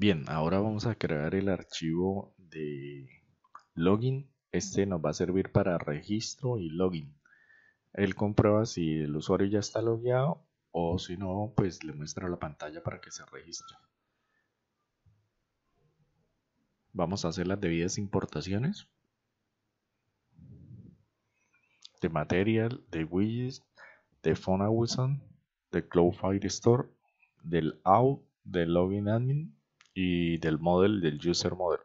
Bien, ahora vamos a crear el archivo de login. Este nos va a servir para registro y login. Él comprueba si el usuario ya está logueado o si no, pues le muestra la pantalla para que se registre. Vamos a hacer las debidas importaciones de Material, de Widgets, de Phone Wilson, de Cloud Store, del Out, de Login Admin y del model, del user model.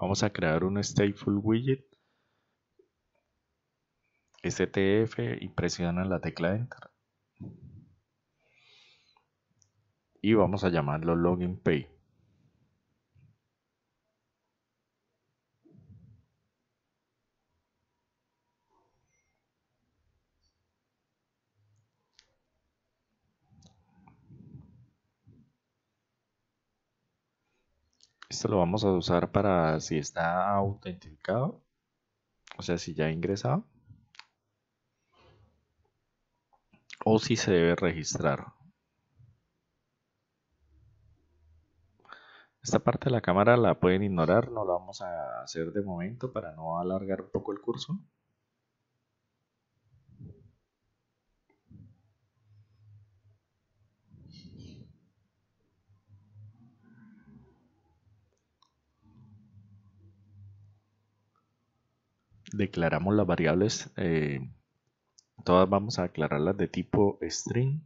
Vamos a crear un stateful widget STF y presiona la tecla Enter. Y vamos a llamarlo Login Page. Esto lo vamos a usar para si está autentificado, o sea, si ya ha ingresado, o si se debe registrar. Esta parte de la cámara la pueden ignorar, no la vamos a hacer de momento para no alargar un poco el curso. declaramos las variables, eh, todas vamos a declararlas de tipo string,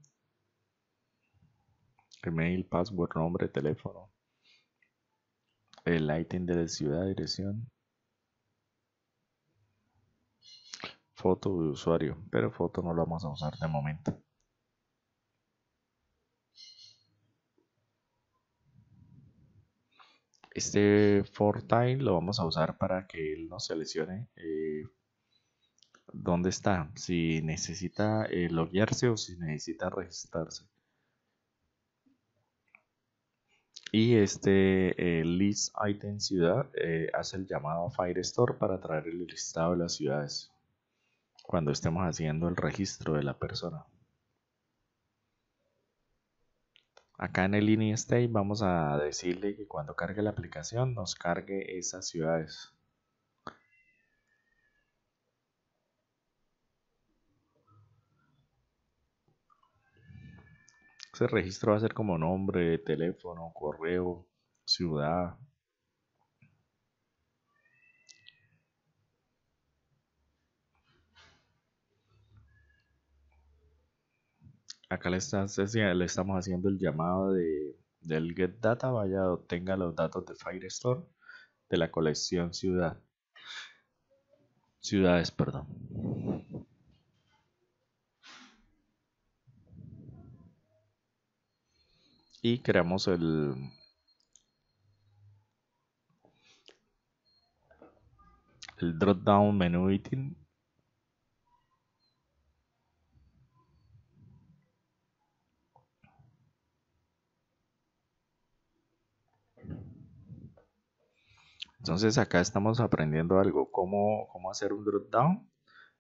email, password, nombre, teléfono, el item de ciudad, dirección, foto de usuario, pero foto no lo vamos a usar de momento. Este time lo vamos a usar para que él no se lesione. Eh, ¿Dónde está? Si necesita eh, loguearse o si necesita registrarse. Y este eh, list item ciudad hace el llamado a Firestore para traer el listado de las ciudades cuando estemos haciendo el registro de la persona. Acá en el INI State vamos a decirle que cuando cargue la aplicación nos cargue esas ciudades. Ese registro va a ser como nombre, teléfono, correo, ciudad, Acá le, estamos haciendo el llamado de, del get data, vaya, obtenga los datos de Firestore de la colección ciudad. Ciudades, perdón. Y creamos el, el drop down menú item Entonces acá estamos aprendiendo algo, cómo, cómo hacer un dropdown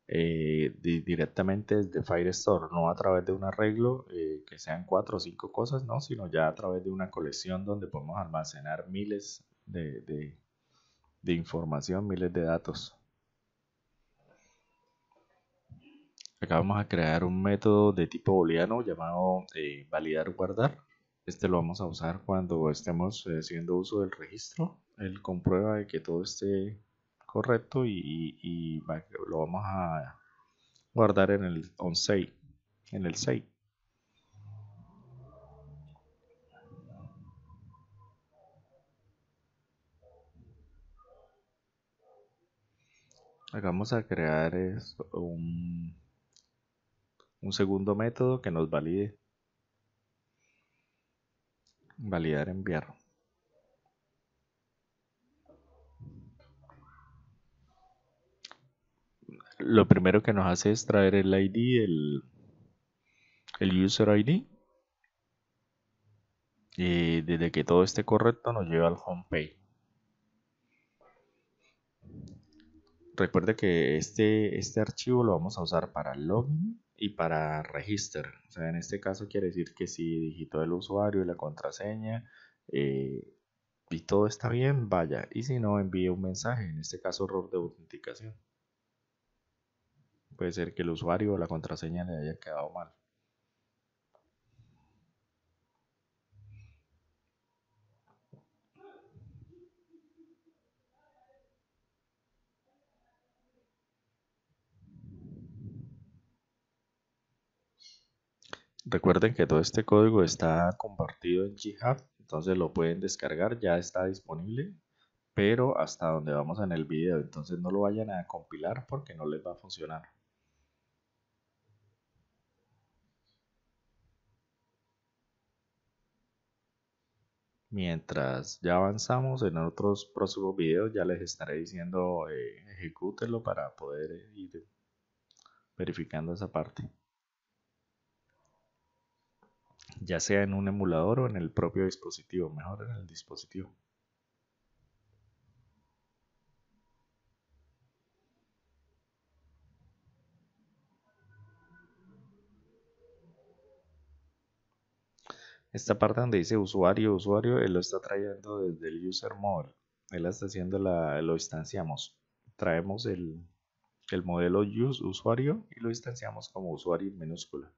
eh, directamente desde Firestore, no a través de un arreglo eh, que sean cuatro o cinco cosas, no, sino ya a través de una colección donde podemos almacenar miles de, información, miles de datos. Acá vamos a crear un método de tipo booleano llamado eh, validar guardar. Este lo vamos a usar cuando estemos eh, haciendo uso del registro. Él comprueba de que todo esté correcto y, lo vamos a guardar en el on-save, en el save. Vamos a crear un segundo método que nos valide Validar enviar. Lo primero que nos hace es traer el ID, el, user ID. Y desde que todo esté correcto nos lleva al home page Recuerde que este, este archivo lo vamos a usar para login y para register. O sea, en este caso quiere decir que si digitó el usuario y la contraseña eh, y todo está bien, vaya. Y si no, envíe un mensaje, en este caso error de autenticación. Puede ser que el usuario o la contraseña le haya quedado mal. Recuerden que todo este código está compartido en GitHub, entonces lo pueden descargar, ya está disponible, pero hasta donde vamos en el video, entonces no lo vayan a compilar porque no les va a funcionar. mientras ya avanzamos en otros próximos videos ya les estaré diciendo eh, ejecútelo para poder ir verificando esa parte ya sea en un emulador o en el propio dispositivo, mejor en el dispositivo. Esta parte donde dice usuario, usuario, él lo está trayendo desde el user model. Él está haciendo la, lo instanciamos. Traemos el, modelo use usuario y lo instanciamos como usuario en minúscula.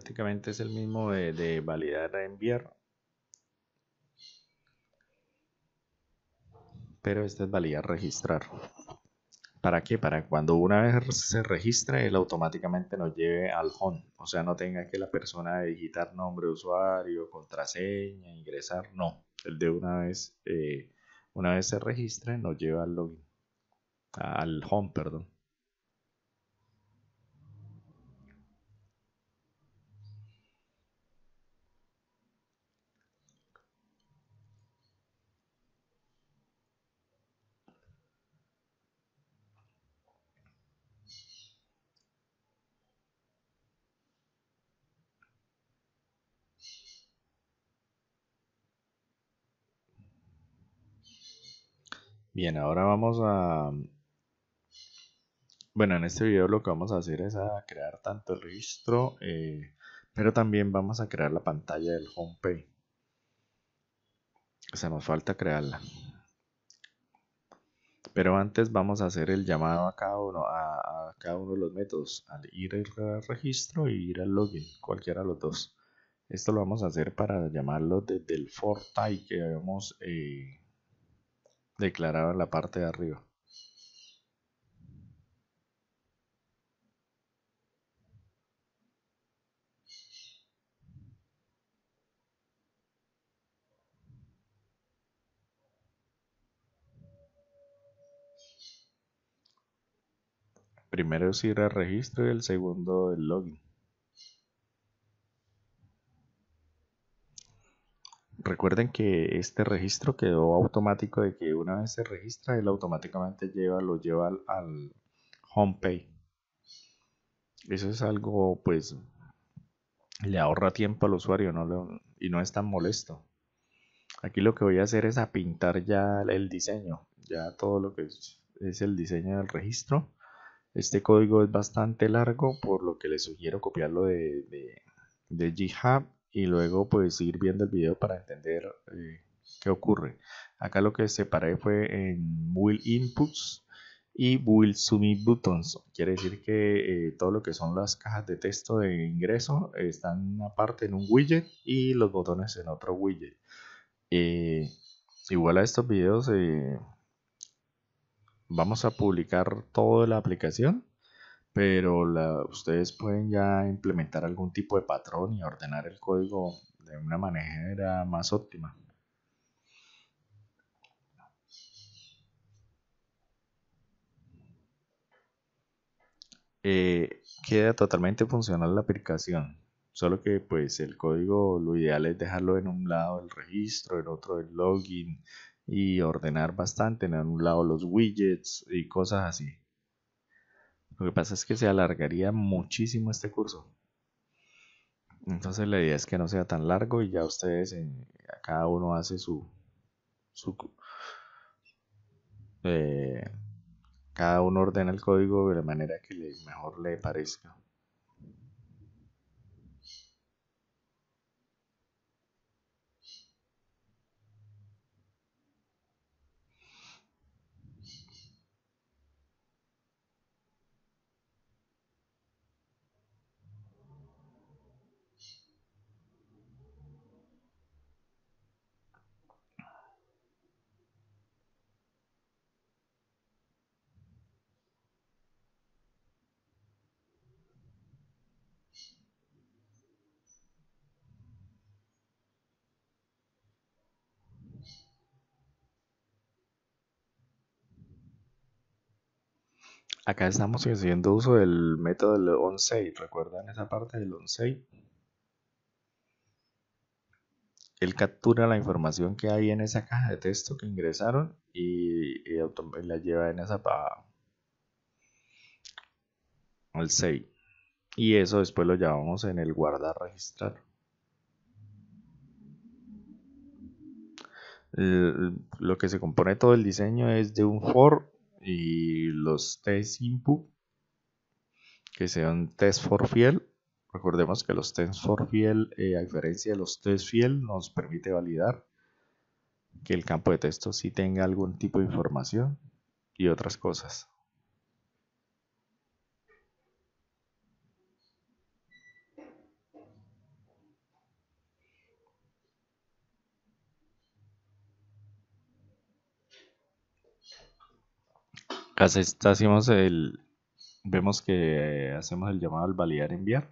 prácticamente es el mismo de, validar a enviar. Pero este es validar registrar. ¿Para qué? Para cuando una vez se registre, él automáticamente nos lleve al home. O sea, no tenga que la persona digitar nombre de usuario, contraseña, ingresar. No. El de una vez, eh, una vez se registre, nos lleva al login. Al home, perdón. Bien, ahora vamos a... Bueno, en este video lo que vamos a hacer es a crear tanto el registro, eh, pero también vamos a crear la pantalla del homepage. O sea, nos falta crearla. Pero antes vamos a hacer el llamado a cada uno, a, cada uno de los métodos, al ir al registro y ir al login, cualquiera de los dos. Esto lo vamos a hacer para llamarlo desde el y que habíamos eh, declaraba en la parte de arriba. Primero es ir al registro y el segundo el login. Recuerden que este registro quedó automático de que una vez se registra, él automáticamente lleva, lo lleva al, home page Eso es algo, pues, le ahorra tiempo al usuario y no es tan molesto. Aquí lo que voy a hacer es a pintar ya el diseño, ya todo lo que es, el diseño del registro. Este código es bastante largo, por lo que les sugiero copiarlo de GitHub y luego pues ir viendo el video para entender eh, qué ocurre. Acá lo que separé fue en will inputs y will submit buttons. Quiere decir que eh, todo lo que son las cajas de texto de ingreso están aparte en un widget y los botones en otro widget. Eh, igual a estos videos vamos a publicar toda la aplicación pero ustedes pueden ya implementar algún tipo de patrón y ordenar el código de una manera más óptima. Eh, queda totalmente funcional la aplicación, solo que pues el código lo ideal es dejarlo en un lado el registro, en otro el login y ordenar bastante, en un lado los widgets y cosas así. Lo que pasa es que se alargaría muchísimo este curso. Entonces la idea es que no sea tan largo y ya ustedes, eh, cada uno hace su... su eh, cada uno ordena el código de la manera que le, mejor le parezca. Acá estamos haciendo uso del método del recuerda ¿Recuerdan esa parte del save, Él captura la información que hay en esa caja de texto que ingresaron y, la lleva en esa paga al save. Y eso después lo llevamos en el guardar registrar. Lo que se compone todo el diseño es de un for y los test input que sean test for field Recordemos que los test for fiel, eh, a diferencia de los test fiel, nos permite validar que el campo de texto sí tenga algún tipo de información y otras cosas. Acá hacemos el, vemos que eh, hacemos el llamado al validar enviar.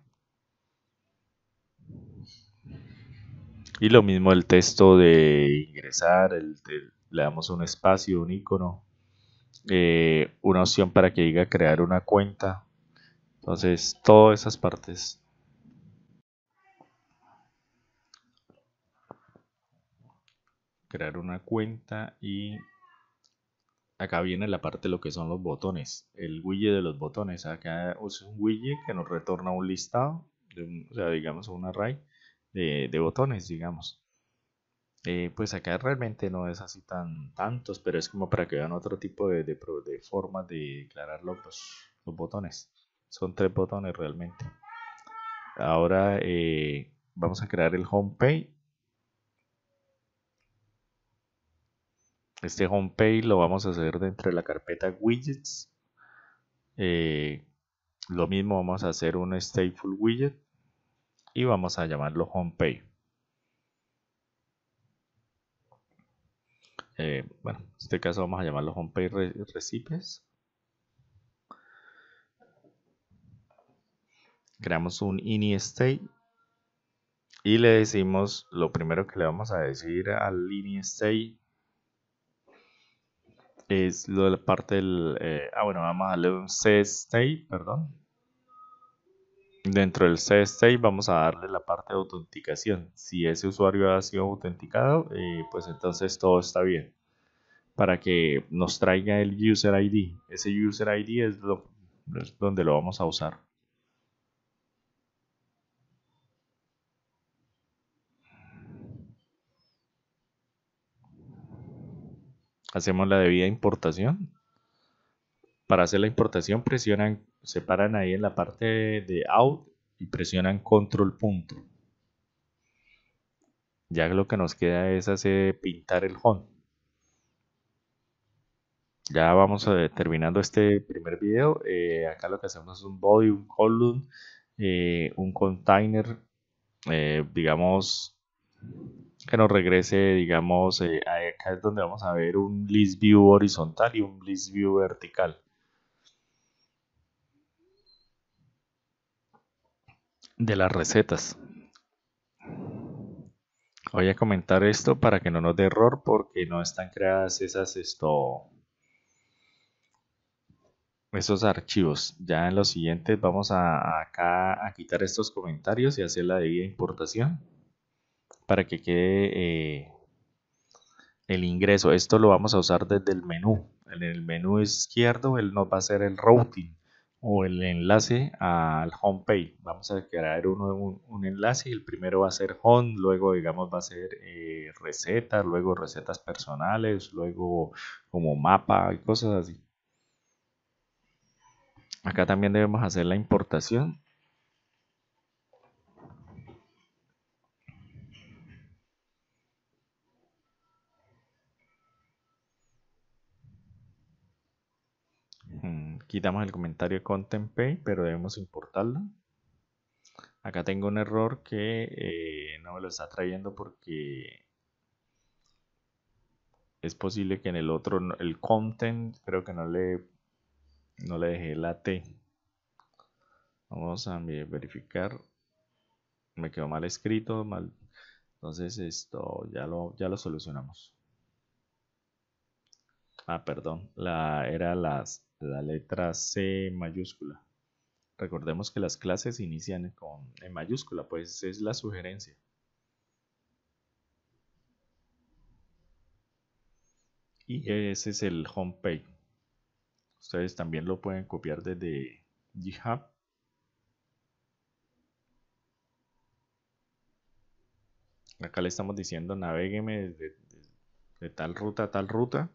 Y lo mismo el texto de ingresar, le damos un espacio, un icono, eh, una opción para que diga crear una cuenta. Entonces, todas esas partes. Crear una cuenta y acá viene la parte de lo que son los botones, el widget de los botones. Acá es un widget que nos retorna un listado, o sea, digamos un array de, botones, digamos. Eh, pues acá realmente no es así tan tantos, pero es como para que vean otro tipo de, de, de formas de declarar pues, los, botones. Son tres botones realmente. Ahora eh, vamos a crear el homepage Este homepage lo vamos a hacer dentro de la carpeta widgets. Eh, lo mismo vamos a hacer un stateful widget y vamos a llamarlo homepage. Eh, bueno, en este caso vamos a llamarlo homepage recipes. Creamos un ini state y le decimos lo primero que le vamos a decir al ini state es lo de la parte del... Eh, ah, bueno, vamos a darle un state perdón. Dentro del C-State vamos a darle la parte de autenticación. Si ese usuario ha sido autenticado, eh, pues entonces todo está bien. Para que nos traiga el User ID. Ese User ID es, lo, es donde lo vamos a usar. hacemos la debida importación. Para hacer la importación presionan, separan ahí en la parte de out y presionan control punto. Ya lo que nos queda es hacer pintar el home. Ya vamos a, terminando este primer video. Eh, acá lo que hacemos es un body, un column, eh, un container, eh, digamos que nos regrese, digamos, eh, acá es donde vamos a ver un list view horizontal y un list view vertical. De las recetas. Voy a comentar esto para que no nos dé error porque no están creadas esas esto esos archivos. Ya en los siguientes vamos a, acá a quitar estos comentarios y hacer la debida importación para que quede eh, el ingreso. Esto lo vamos a usar desde el menú. En el menú izquierdo él nos va a hacer el routing o el enlace al home page. Vamos a crear uno, un, enlace el primero va a ser home, luego digamos va a ser eh, recetas, luego recetas personales, luego como mapa y cosas así. Acá también debemos hacer la importación quitamos el comentario content pay, pero debemos importarlo. Acá tengo un error que eh, no me lo está trayendo porque es posible que en el otro, el content, creo que no le, no le dejé la T. Vamos a verificar. Me quedó mal escrito, mal. Entonces esto ya lo, ya lo solucionamos. Ah, perdón, era la letra C mayúscula. Recordemos que las clases inician con, en mayúscula, pues es la sugerencia. Y ese es el homepage. Ustedes también lo pueden copiar desde GitHub. Acá le estamos diciendo navegueme de, de tal ruta a tal ruta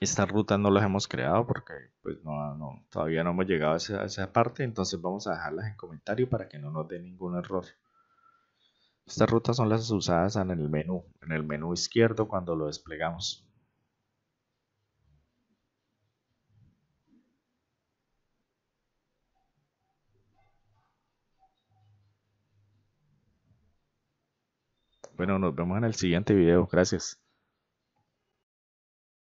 estas rutas no las hemos creado porque pues no, todavía no hemos llegado a esa, parte, entonces vamos a dejarlas en comentario para que no nos dé ningún error. Estas rutas son las usadas en el menú, en el menú izquierdo cuando lo desplegamos. Bueno, nos vemos en el siguiente video. Gracias.